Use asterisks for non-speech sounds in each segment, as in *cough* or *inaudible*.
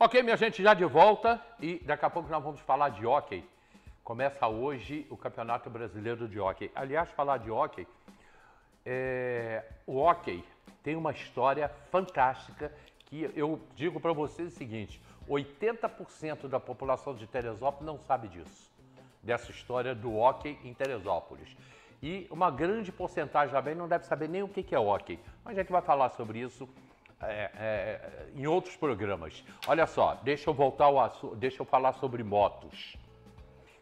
Ok, minha gente, já de volta e daqui a pouco nós vamos falar de hockey. Começa hoje o Campeonato Brasileiro de Hockey. Aliás, falar de hockey, é... o hockey tem uma história fantástica que eu digo para vocês o seguinte, 80% da população de Teresópolis não sabe disso, dessa história do hockey em Teresópolis. E uma grande porcentagem também não deve saber nem o que é hockey. Mas a gente vai falar sobre isso é, é, é, em outros programas. Olha só, deixa eu voltar ao assunto, deixa eu falar sobre motos.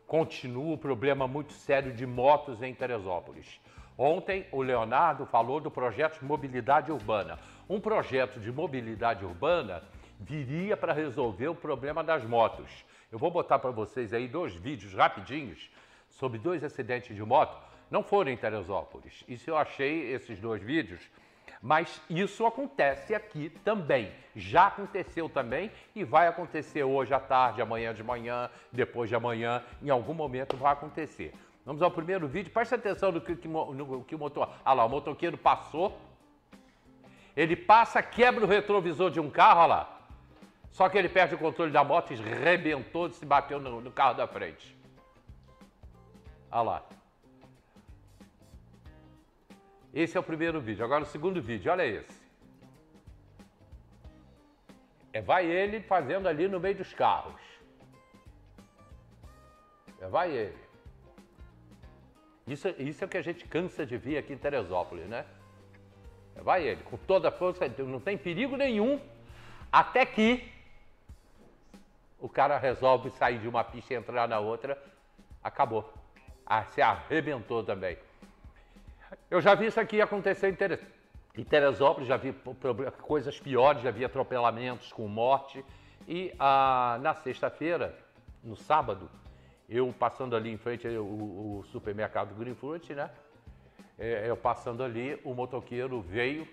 Continua o problema muito sério de motos em Teresópolis. Ontem o Leonardo falou do projeto de mobilidade urbana. Um projeto de mobilidade urbana viria para resolver o problema das motos. Eu vou botar para vocês aí dois vídeos rapidinhos sobre dois acidentes de moto. Não foram em Teresópolis. Isso eu achei esses dois vídeos mas isso acontece aqui também. Já aconteceu também e vai acontecer hoje à tarde, amanhã de manhã, depois de amanhã, em algum momento vai acontecer. Vamos ao primeiro vídeo. Presta atenção no que, no que o motor. Olha ah lá, o motoqueiro passou. Ele passa, quebra o retrovisor de um carro, olha ah lá. Só que ele perde o controle da moto, e se bateu no, no carro da frente. Olha ah lá. Esse é o primeiro vídeo. Agora o segundo vídeo, olha esse. É, vai ele fazendo ali no meio dos carros. É, vai ele. Isso, isso é o que a gente cansa de ver aqui em Teresópolis, né? É, vai ele, com toda a força, não tem perigo nenhum, até que o cara resolve sair de uma pista e entrar na outra, acabou. Ah, se arrebentou também. Eu já vi isso aqui acontecer em Teresópolis, já vi coisas piores, já vi atropelamentos com morte. E ah, na sexta-feira, no sábado, eu passando ali em frente ao, ao supermercado Greenfruit, né? É, é, eu passando ali, o motoqueiro veio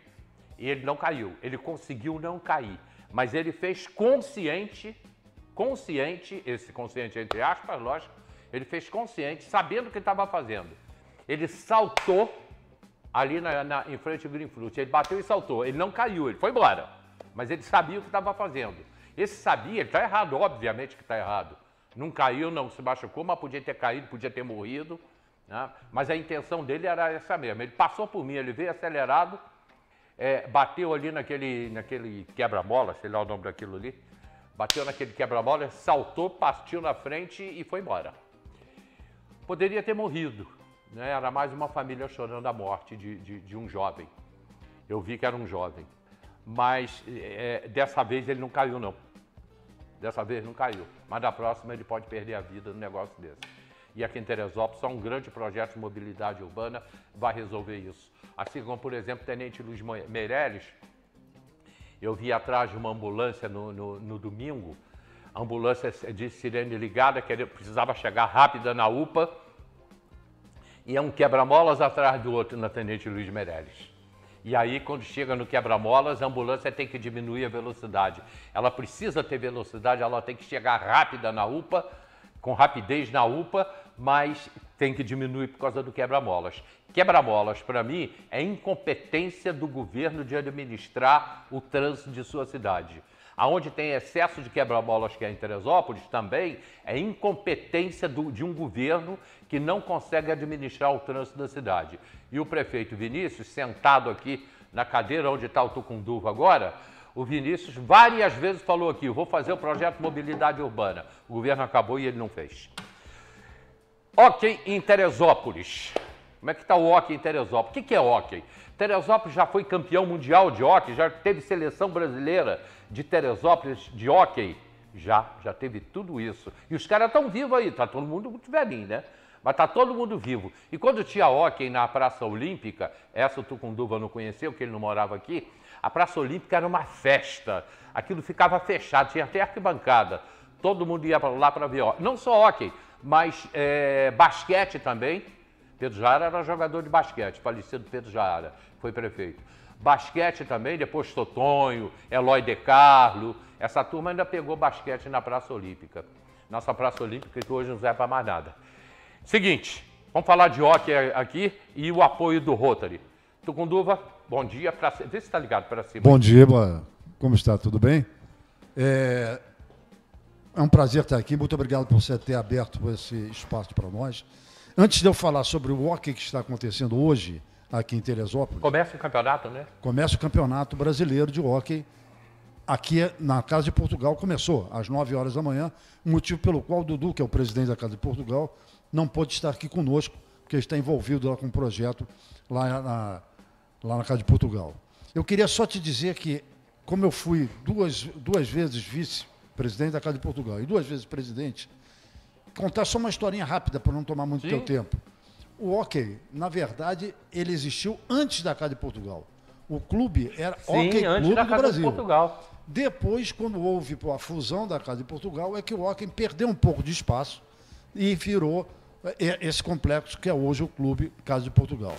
e ele não caiu. Ele conseguiu não cair, mas ele fez consciente, consciente, esse consciente entre aspas, lógico, ele fez consciente, sabendo o que estava fazendo. Ele saltou ali na, na, em frente ao Greenfruit. Ele bateu e saltou. Ele não caiu, ele foi embora. Mas ele sabia o que estava fazendo. Esse sabia, ele está errado, obviamente que está errado. Não caiu, não se machucou, mas podia ter caído, podia ter morrido. Né? Mas a intenção dele era essa mesmo. Ele passou por mim, ele veio acelerado, é, bateu ali naquele, naquele quebra-mola, sei lá o nome daquilo ali. Bateu naquele quebra-mola, saltou, partiu na frente e foi embora. Poderia ter morrido, né? Era mais uma família chorando a morte de, de, de, um jovem. Eu vi que era um jovem. Mas é, dessa vez ele não caiu, não. Dessa vez não caiu. Mas da próxima ele pode perder a vida no negócio desse. E aqui em Teresópolis, só um grande projeto de mobilidade urbana vai resolver isso. Assim como, por exemplo, Tenente Luiz Meireles. eu vi atrás de uma ambulância no, no, no domingo, a ambulância de sirene ligada, que precisava chegar rápida na UPA, e é um quebra-molas atrás do outro na Tenente Luiz Meirelles. E aí, quando chega no quebra-molas, a ambulância tem que diminuir a velocidade. Ela precisa ter velocidade, ela tem que chegar rápida na UPA, com rapidez na UPA, mas tem que diminuir por causa do quebra-molas. Quebra-molas, para mim, é incompetência do governo de administrar o trânsito de sua cidade. Aonde tem excesso de quebra bolas que é em Teresópolis, também é incompetência do, de um governo que não consegue administrar o trânsito da cidade. E o prefeito Vinícius, sentado aqui na cadeira onde está o Tucunduva agora, o Vinícius várias vezes falou aqui, vou fazer o projeto Mobilidade Urbana. O governo acabou e ele não fez. Ok, em Teresópolis. Como é que está o hockey em Teresópolis? O que, que é hockey? Teresópolis já foi campeão mundial de hockey, já teve seleção brasileira de Teresópolis, de hóquei. Já, já teve tudo isso. E os caras estão vivos aí, tá todo mundo muito velhinho, né? Mas tá todo mundo vivo. E quando tinha hóquei na Praça Olímpica, essa o Tucunduva não conheceu, porque ele não morava aqui, a Praça Olímpica era uma festa. Aquilo ficava fechado, tinha até arquibancada. Todo mundo ia lá para ver hóquei. Não só hóquei, mas é, basquete também. Pedro Jara era jogador de basquete, falecido Pedro Jara, foi prefeito. Basquete também, depois Totonho, Eloy De Carlo. Essa turma ainda pegou basquete na Praça Olímpica. Nossa Praça Olímpica que hoje não serve para mais nada. Seguinte, vamos falar de hockey aqui e o apoio do Rotary. Tucunduva, bom dia. Pra... Vê se está ligado para cima. Bom dia, boa... como está? Tudo bem? É... é um prazer estar aqui. Muito obrigado por você ter aberto esse espaço para nós. Antes de eu falar sobre o hockey que está acontecendo hoje, aqui em Teresópolis. Começa o campeonato, né? Começa o campeonato brasileiro de hóquei. Aqui na Casa de Portugal começou, às 9 horas da manhã, motivo pelo qual o Dudu, que é o presidente da Casa de Portugal, não pôde estar aqui conosco, porque está envolvido lá com um projeto lá na, lá na Casa de Portugal. Eu queria só te dizer que, como eu fui duas, duas vezes vice-presidente da Casa de Portugal e duas vezes presidente, contar só uma historinha rápida para não tomar muito Sim. teu tempo. O hockey, na verdade, ele existiu antes da Casa de Portugal. O clube era Sim, Hockey antes Clube da Casa Brasil. De Portugal. Depois, quando houve a fusão da Casa de Portugal, é que o hockey perdeu um pouco de espaço e virou é, é, esse complexo que é hoje o Clube Casa de Portugal.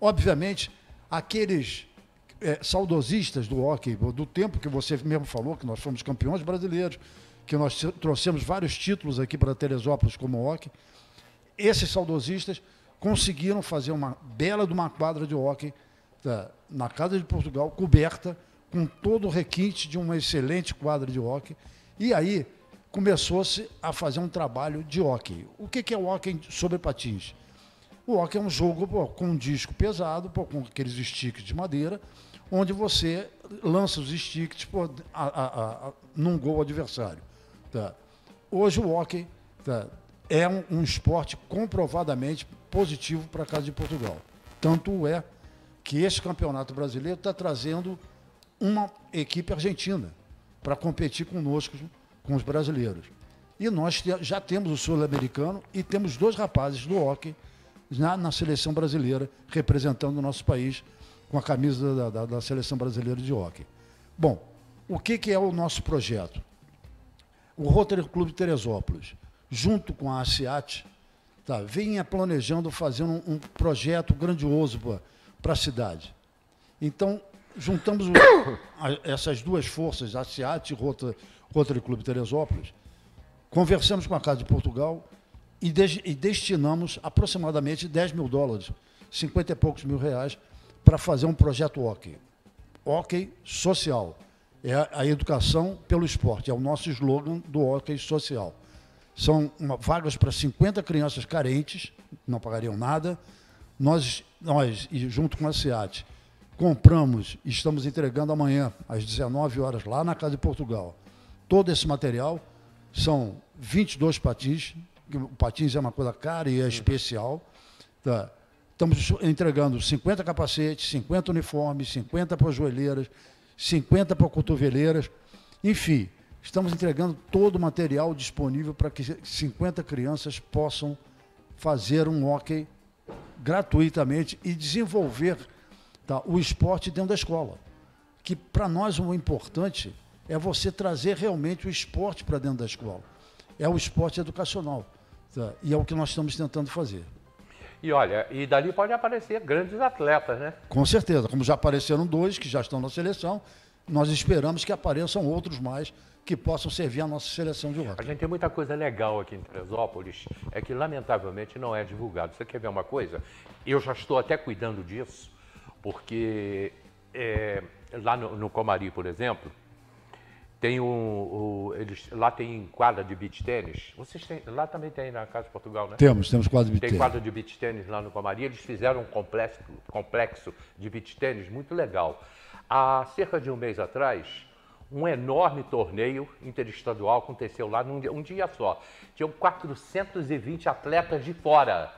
Obviamente, aqueles é, saudosistas do hockey, do tempo que você mesmo falou, que nós fomos campeões brasileiros, que nós trouxemos vários títulos aqui para Teresópolis como hockey, esses saudosistas conseguiram fazer uma bela de uma quadra de hóquei tá, eh, na Casa de Portugal, coberta, com todo o requinte de uma excelente quadra de hóquei. E aí começou-se a fazer um trabalho de hóquei. O que, que é o hóquei sobre patins? O hóquei é um jogo pô, com um disco pesado, pô, com aqueles sticks de madeira, onde você lança os sticks pô, a, a, a, num gol adversário. Tá? Hoje o hóquei tá, é um, um esporte comprovadamente positivo para a Casa de Portugal. Tanto é que esse campeonato brasileiro está trazendo uma equipe argentina para competir conosco, com os brasileiros. E nós já temos o sul-americano e temos dois rapazes do hockey na, na, seleção brasileira, representando o nosso país com a camisa da, da, da seleção brasileira de hockey. Bom, o que, que é o nosso projeto? O Rotary Clube Teresópolis junto com a ASEAT, tá, vinha planejando fazer um, um projeto grandioso para a cidade. Então, juntamos o, *coughs* a, essas duas forças, a ASEAT e Rotary, Rotary Clube Teresópolis, conversamos com a Casa de Portugal e, de, e destinamos aproximadamente 10 mil dólares, 50 e poucos mil reais, para fazer um projeto hockey. Hockey social. É a educação pelo esporte. É o nosso slogan do hockey social são uma, vagas para 50 crianças carentes, não pagariam nada. Nós, nós e junto com a SEAT, compramos e estamos entregando amanhã, às 19 horas, lá na Casa de Portugal. Todo esse material são 22 patins, o patins é uma coisa cara e é especial. Tá? Estamos entregando 50 capacetes, 50 uniformes, 50 para joelheiras, 50 para cotoveleiras, enfim, Estamos entregando todo o material disponível para que 50 crianças possam fazer um hockey gratuitamente e desenvolver tá, o esporte dentro da escola. Que para nós o importante é você trazer realmente o esporte para dentro da escola. É o esporte educacional. Tá? E é o que nós estamos tentando fazer. E olha, e dali pode aparecer grandes atletas, né? Com certeza, como já apareceram dois que já estão na seleção, nós esperamos que apareçam outros mais que possam servir à nossa seleção de rock. A gente tem muita coisa legal aqui em Teresópolis, é que lamentavelmente não é divulgado. Você quer ver uma coisa? Eu já estou até cuidando disso, porque é, lá no, no, Comari, por exemplo, tem um, eles, lá tem quadra de beach tênis. Vocês têm, lá também tem na Casa de Portugal, né? Temos, temos quadra de beach tênis. Tem quadra de beach tênis lá no Comari. Eles fizeram um complexo, complexo de beach tênis muito legal. Há cerca de um mês atrás, um enorme torneio interestadual aconteceu lá num dia, um dia só. Tinham 420 atletas de fora.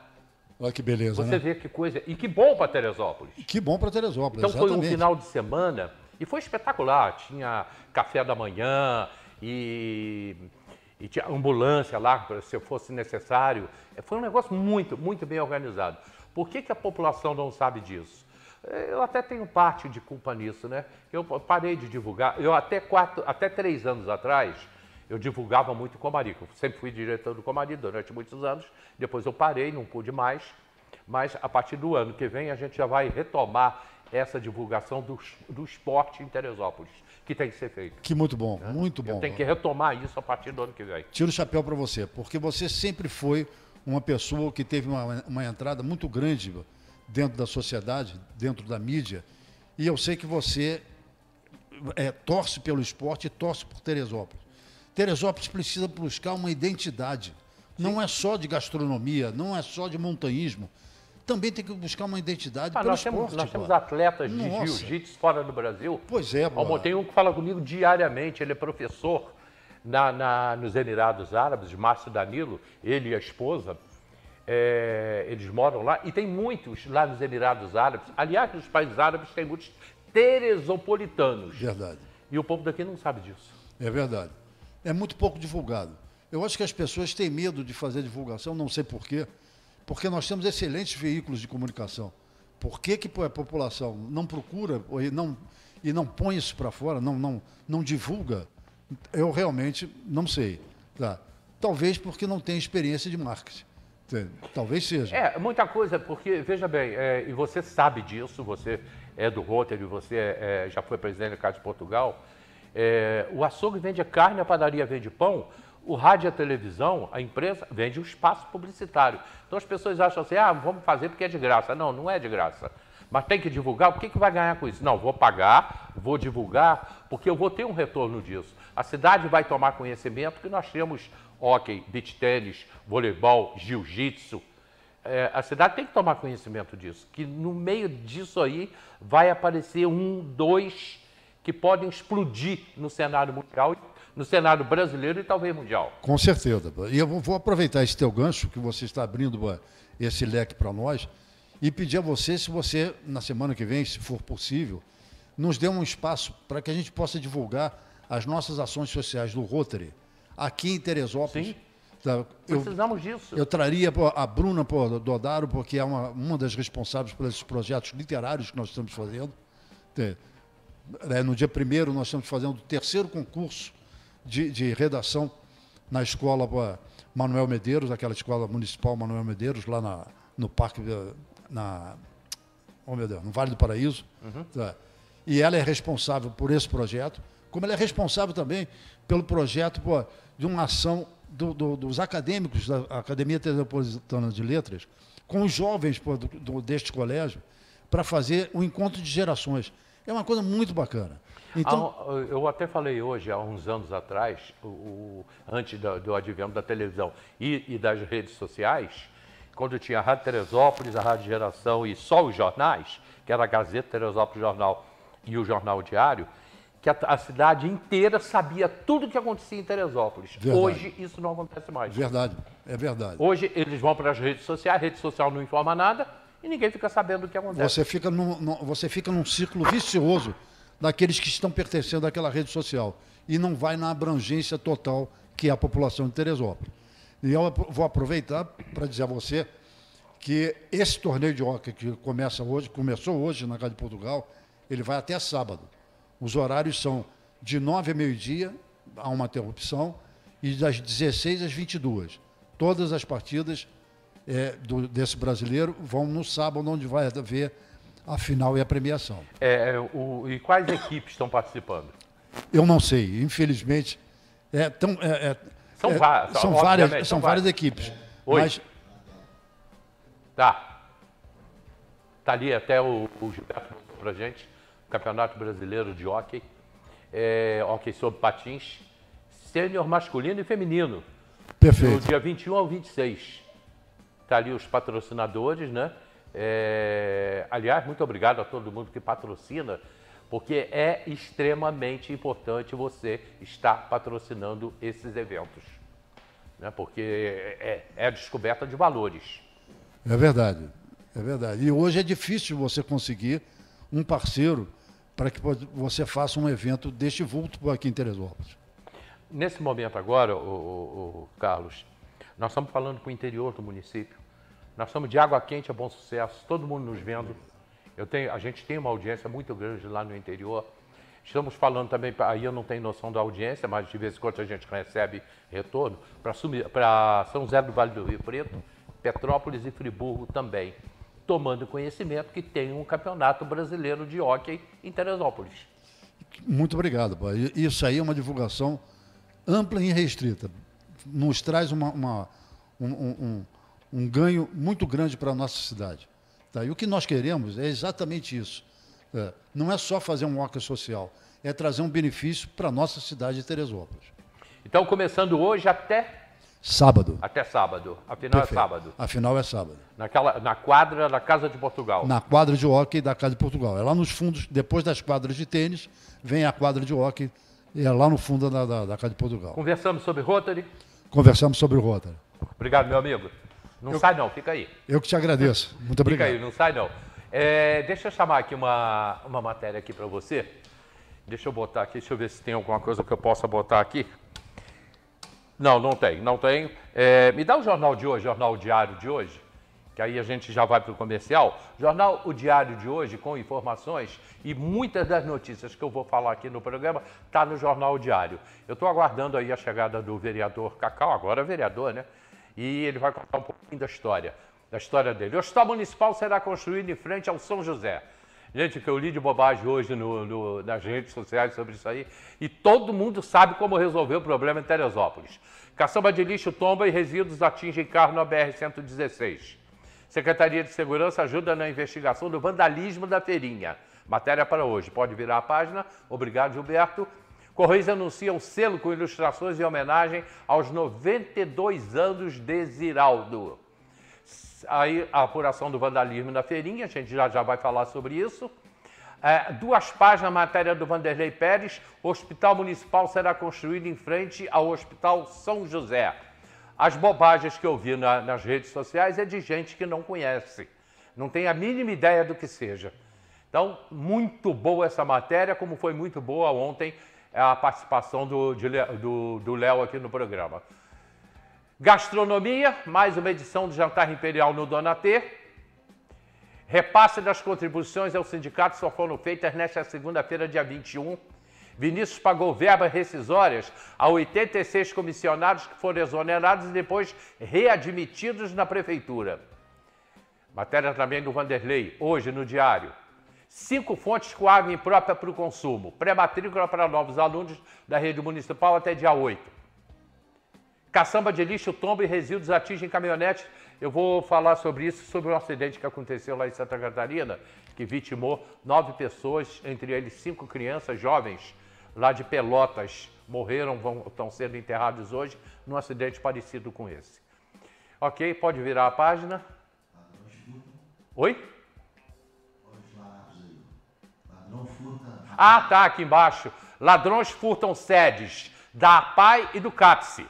Olha que beleza, Você né? vê que coisa. E que bom para Teresópolis. que bom para Teresópolis, Então exatamente. foi um final de semana e foi espetacular. Tinha café da manhã e, e tinha ambulância lá, se fosse necessário. É, foi um negócio muito, muito bem organizado. Por que, que a população não sabe disso? Eu até tenho parte de culpa nisso, né? Eu parei de divulgar. Eu até quatro, até três anos atrás, eu divulgava muito com Comarico. Eu sempre fui diretor do Comarico durante muitos anos. Depois eu parei, não pude mais. Mas a partir do ano que vem a gente já vai retomar essa divulgação do, do esporte em Teresópolis, que tem que ser feito. Que muito bom, é? muito bom. Tem que retomar isso a partir do ano que vem. Tiro o chapéu para você, porque você sempre foi uma pessoa que teve uma, uma entrada muito grande dentro da sociedade, dentro da mídia. E eu sei que você é, torce pelo esporte e torce por Teresópolis. Teresópolis precisa buscar uma identidade. Não é só de gastronomia, não é só de montanhismo. Também tem que buscar uma identidade ah, nós esporte, Temos, nós temos atletas de jiu-jitsu fora do Brasil. Pois é, Almo, Tem um que fala comigo diariamente, ele é professor na, na, nos Emirados Árabes, Márcio Danilo, ele e a esposa, é, eles moram lá e tem muitos lá nos Emirados Árabes. Aliás, nos países árabes tem muitos teresopolitanos. Verdade. E o povo daqui não sabe disso. É verdade. É muito pouco divulgado. Eu acho que as pessoas têm medo de fazer divulgação, não sei porquê, porque nós temos excelentes veículos de comunicação. Por que, que a população não procura e não, e não põe isso para fora, não, não, não divulga? Eu realmente não sei. Tá? Talvez porque não tem experiência de marketing. Talvez seja. É, muita coisa, porque, veja bem, é, e você sabe disso, você é do Rotary, você é, é, já foi presidente da Casa de Portugal. É, o açougue vende carne, a padaria vende pão, o rádio e a televisão, a empresa, vende um espaço publicitário. Então as pessoas acham assim, ah, vamos fazer porque é de graça. Não, não é de graça. Mas tem que divulgar, o que, que vai ganhar com isso? Não, vou pagar, vou divulgar, porque eu vou ter um retorno disso. A cidade vai tomar conhecimento que nós temos hóquei, beach tênis, voleibol, jiu-jitsu. É, a cidade tem que tomar conhecimento disso, que no meio disso aí vai aparecer um, dois que podem explodir no cenário mundial, no cenário brasileiro e talvez mundial. Com certeza. E eu vou aproveitar esse teu gancho, que você está abrindo é, esse leque para nós, e pedir a você, se você, na semana que vem, se for possível, nos dê um espaço para que a gente possa divulgar as nossas ações sociais do Rotary aqui em Teresópolis. Sim. Tá, eu, Precisamos disso. Eu traria a Bruna Dodaro, porque é uma, uma das responsáveis por esses projetos literários que nós estamos fazendo. É, no dia primeiro, nós estamos fazendo o terceiro concurso de, de redação na escola Manuel Medeiros, aquela escola municipal Manuel Medeiros, lá na, no parque, eh, na, oh meu Deus, no Vale do Paraíso. Uhum. Tá. E ela é responsável por esse projeto como ele é responsável também pelo projeto pô, de uma ação do, do, dos acadêmicos da Academia Tesopolitana de Letras, com os jovens pô, do, deste colégio, para fazer um encontro de gerações. É uma coisa muito bacana. Então... Eu até falei hoje, há uns anos atrás, o, antes do, do advento da televisão e, e, das redes sociais, quando tinha a Rádio Teresópolis, a Rádio Geração e só os jornais, que era a Gazeta Teresópolis Jornal e o Jornal Diário, que a, a, cidade inteira sabia tudo o que acontecia em Teresópolis. Verdade. Hoje isso não acontece mais. Verdade, é verdade. Hoje eles vão para as redes sociais, a rede social não informa nada e ninguém fica sabendo o que acontece. Você fica num, num você fica num círculo vicioso daqueles que estão pertencendo àquela rede social e não vai na abrangência total que é a população de Teresópolis. E eu vou aproveitar para dizer a você que esse torneio de hóquei que começa hoje, começou hoje na Casa de Portugal, ele vai até sábado. Os horários são de 9 a meio-dia, há uma interrupção, e das 16 às 22. Todas as partidas é, do, desse brasileiro vão no sábado, onde vai haver a final e a premiação. É, é o, e quais equipes estão participando? Eu não sei, infelizmente. É, tão, é, é são, é, várias, são, várias, são, várias, equipes. Oi. Mas... Tá. Tá ali até o, o Gilberto para gente. Campeonato Brasileiro de Hockey, é, Hockey sobre patins, sênior masculino e feminino. Perfeito. Do dia 21 ao 26. Está ali os patrocinadores, né? É, aliás, muito obrigado a todo mundo que patrocina, porque é extremamente importante você estar patrocinando esses eventos. Né? Porque é, é, é a descoberta de valores. É verdade, é verdade. E hoje é difícil você conseguir um parceiro para que você faça um evento deste vulto aqui em Teresópolis. Nesse momento agora, o, o, o Carlos, nós estamos falando com o interior do município. Nós estamos de água quente a bom sucesso, todo mundo nos vendo. Eu tenho, a gente tem uma audiência muito grande lá no interior. Estamos falando também, aí eu não tenho noção da audiência, mas de vez em quando a gente recebe retorno, para São José do Vale do Rio Preto, Petrópolis e Friburgo também tomando conhecimento que tem um campeonato brasileiro de hóquei em Teresópolis. Muito obrigado, pai. Isso aí é uma divulgação ampla e restrita. Nos traz uma, uma, um, um, um, ganho muito grande para a nossa cidade. Tá? E o que nós queremos é exatamente isso. É, não é só fazer um hóquei social, é trazer um benefício para a nossa cidade de Teresópolis. Então, começando hoje até Sábado. Até sábado. Afinal é Perfeito. é sábado. Afinal é sábado. Naquela, na quadra da Casa de Portugal. Na quadra de hóquei da Casa de Portugal. É lá nos fundos, depois das quadras de tênis, vem a quadra de hóquei, é lá no fundo da, da, da Casa de Portugal. Conversamos sobre Rotary? Conversamos sobre o Rotary. Obrigado, meu amigo. Não eu, sai não, fica aí. Eu que te agradeço. Muito obrigado. Fica aí, não sai não. É, deixa eu chamar aqui uma, uma matéria aqui para você. Deixa eu botar aqui, deixa eu ver se tem alguma coisa que eu possa botar aqui. Não, não tem, não tem. É, me dá o jornal de hoje, jornal diário de hoje, que aí a gente já vai para o comercial. Jornal O Diário de hoje, com informações e muitas das notícias que eu vou falar aqui no programa, está no Jornal Diário. Eu estou aguardando aí a chegada do vereador Cacau, agora vereador, né? E ele vai contar um pouquinho da história, da história dele. O Hospital Municipal será construído em frente ao São José. Gente, que eu li de bobagem hoje no, no, nas redes sociais sobre isso aí, e todo mundo sabe como resolver o problema em Teresópolis. Caçamba de lixo tomba e resíduos atingem carro na BR-116. Secretaria de Segurança ajuda na investigação do vandalismo da feirinha. Matéria para hoje. Pode virar a página. Obrigado, Gilberto. Correios anuncia um selo com ilustrações em homenagem aos 92 anos de Ziraldo a apuração do vandalismo na feirinha, a gente já, já vai falar sobre isso. É, duas páginas, matéria do Vanderlei Pérez, Hospital Municipal será construído em frente ao Hospital São José. As bobagens que eu vi na, nas redes sociais é de gente que não conhece, não tem a mínima ideia do que seja. Então, muito boa essa matéria, como foi muito boa ontem a participação do Léo aqui no programa. Gastronomia, mais uma edição do Jantar Imperial no Donatê. Repasse das contribuições ao sindicato só foram feitas nesta segunda-feira, dia 21. Vinícius pagou verbas rescisórias a 86 comissionados que foram exonerados e depois readmitidos na prefeitura. Matéria também do Vanderlei, hoje no Diário. Cinco fontes com água imprópria para o consumo. Pré-matrícula para novos alunos da rede municipal até dia 8. Caçamba de lixo, tomba e resíduos atingem caminhonetes. Eu vou falar sobre isso, sobre um acidente que aconteceu lá em Santa Catarina, que vitimou nove pessoas, entre eles cinco crianças jovens, lá de Pelotas. Morreram, vão, estão sendo enterrados hoje, num acidente parecido com esse. Ok, pode virar a página. Oi? Ah, tá, aqui embaixo. Ladrões furtam sedes da Pai e do CAPSE.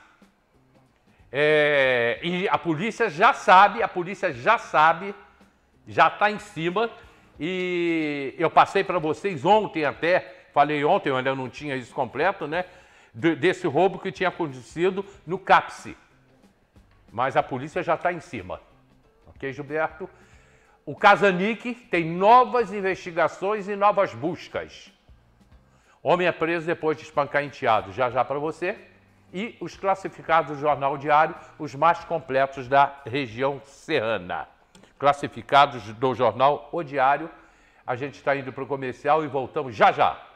É, e a polícia já sabe, a polícia já sabe, já está em cima. E eu passei para vocês ontem até, falei ontem, eu ainda não tinha isso completo, né? Desse roubo que tinha acontecido no CAPSE. Mas a polícia já está em cima. Ok, Gilberto? O Casanic tem novas investigações e novas buscas. Homem é preso depois de espancar enteado. Já já para você e os classificados do Jornal Diário, os mais completos da região serrana. Classificados do Jornal O Diário. A gente está indo para o comercial e voltamos já já.